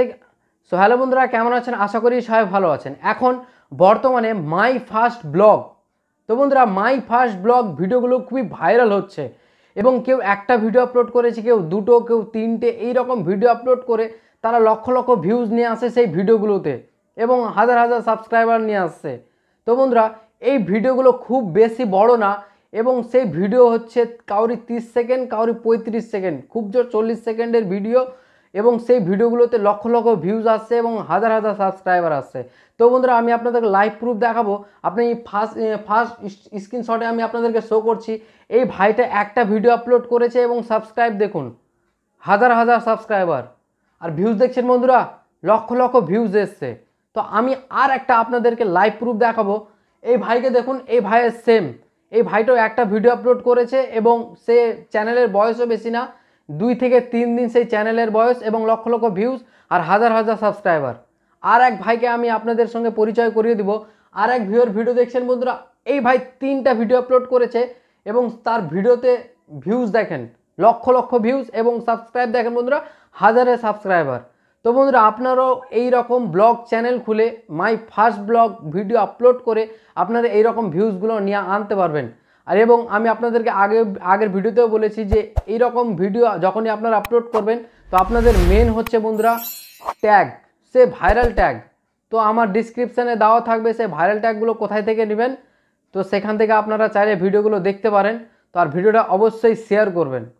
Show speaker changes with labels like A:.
A: থেকে so hello বন্ধুরা কেমন আছেন আশা করি সবাই ভালো আছেন এখন বর্তমানে মাই ফার্স্ট ব্লগ তো বন্ধুরা মাই ফার্স্ট ব্লগ ভিডিওগুলো খুবই ভাইরাল হচ্ছে এবং কেউ একটা ভিডিও আপলোড করেছে কেউ দুটো কেউ তিনটে এই রকম ভিডিও আপলোড করে তারা লক্ষ লক্ষ ভিউজ নিয়ে আসে সেই ভিডিওগুলোতে এবং হাজার হাজার সাবস্ক্রাইবার নিয়ে আসছে তো বন্ধুরা এই ভিডিওগুলো খুব বেশি বড় না এবং সেই ভিডিও হচ্ছে কাউরি 30 সেকেন্ড কাউরি পঁয়ত্রিশ সেকেন্ড খুব জোর চল্লিশ সেকেন্ডের ভিডিও এবং সেই ভিডিওগুলোতে লক্ষ লক্ষ ভিউজ আসছে এবং হাজার হাজার সাবস্ক্রাইবার আসছে তো বন্ধুরা আমি আপনাদের লাইভ প্রুফ দেখাবো আপনি ফার্স্ট ফার্স্ট স্ক্রিনশটে আমি আপনাদেরকে শো করছি এই ভাইটা একটা ভিডিও আপলোড করেছে এবং সাবস্ক্রাইব দেখুন হাজার হাজার সাবস্ক্রাইবার আর ভিউজ দেখছেন বন্ধুরা লক্ষ লক্ষ ভিউজ এসছে তো আমি আর একটা আপনাদেরকে লাইভ প্রুফ দেখাবো এই ভাইকে দেখুন এই ভাইয়ের সেম এই ভাইটাও একটা ভিডিও আপলোড করেছে এবং সে চ্যানেলের বয়সও বেশি না দুই থেকে তিন দিন সেই চ্যানেলের বয়স এবং লক্ষ লক্ষ ভিউজ আর হাজার হাজার সাবস্ক্রাইবার আর এক ভাইকে আমি আপনাদের সঙ্গে পরিচয় করিয়ে দিব আর এক ভিউর ভিডিও দেখছেন বন্ধুরা এই ভাই তিনটা ভিডিও আপলোড করেছে এবং তার ভিডিওতে ভিউজ দেখেন লক্ষ লক্ষ ভিউজ এবং সাবস্ক্রাইব দেখেন বন্ধুরা হাজারে সাবস্ক্রাইবার তো বন্ধুরা আপনারাও এই রকম ব্লগ চ্যানেল খুলে my first vlog video upload করে আপনারা এই রকম ভিউজগুলো নিয়ে আনতে পারবেন আর এবং আমি আপনাদেরকে আগে আগের ভিডিওতেও বলেছি যে এই রকম ভিডিও যখনই আপনারা আপলোড করবেন তো আপনাদের মেন হচ্ছে বন্ধুরা ট্যাগ সে ভাইরাল ট্যাগ তো আমার ডিসক্রিপশানে দেওয়া থাকবে সে ভাইরাল ট্যাগগুলো কোথায় থেকে নেবেন তো সেখান থেকে আপনারা চাইলে ভিডিওগুলো দেখতে পারেন তো আর ভিডিওটা অবশ্যই শেয়ার করবেন